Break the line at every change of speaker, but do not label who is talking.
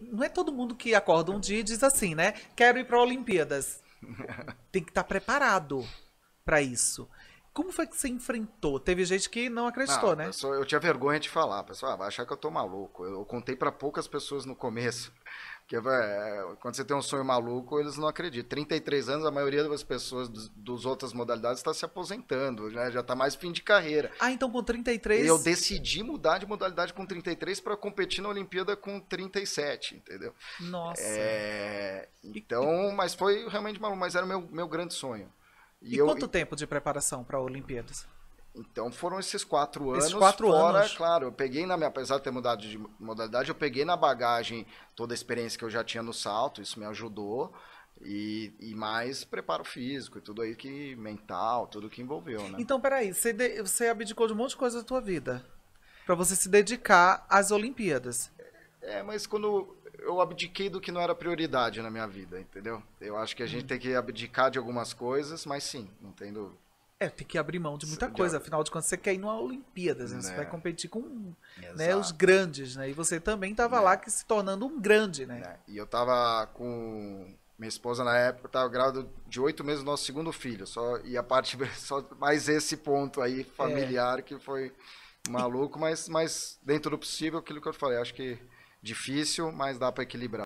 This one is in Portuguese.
Não é todo mundo que acorda um dia e diz assim, né? Quero ir para Olimpíadas. Tem que estar tá preparado para isso. Como foi que você enfrentou? Teve gente que não acreditou, não, né?
Pessoa, eu tinha vergonha de falar. Pessoal, ah, vai achar que eu tô maluco. Eu, eu contei para poucas pessoas no começo. É, é, quando você tem um sonho maluco, eles não acreditam. 33 anos, a maioria das pessoas dos, dos outras modalidades está se aposentando, né? já está mais fim de carreira. Ah, então com 33. E eu decidi mudar de modalidade com 33 para competir na Olimpíada com 37, entendeu? Nossa. É, então, mas foi realmente maluco, mas era meu, meu grande sonho. E, e eu, quanto tempo de preparação para Olimpíadas? Então foram esses quatro anos. Esses quatro fora, anos. claro, eu peguei na minha, apesar de ter mudado de modalidade, eu peguei na bagagem toda a experiência que eu já tinha no salto, isso me ajudou. E, e mais preparo físico e tudo aí que. mental, tudo que envolveu, né?
Então, peraí, você, de, você abdicou de um monte de coisa da tua vida para você se dedicar às Olimpíadas. É, mas quando eu abdiquei do que não era
prioridade na minha vida, entendeu? Eu acho que a gente uhum. tem que abdicar de algumas coisas, mas sim, não tem dúvida.
É, tem que abrir mão de muita coisa. Afinal de contas, você quer ir numa Olimpíadas, né? Né? Você vai competir com né, os grandes, né? E você também estava né. lá que se tornando um grande, né? né.
E eu estava com minha esposa na época estava grávida de oito meses do nosso segundo filho. Só e a parte só mais esse ponto aí é. familiar é. que foi maluco, mas mas dentro do possível aquilo que eu falei. Acho que difícil, mas dá para equilibrar.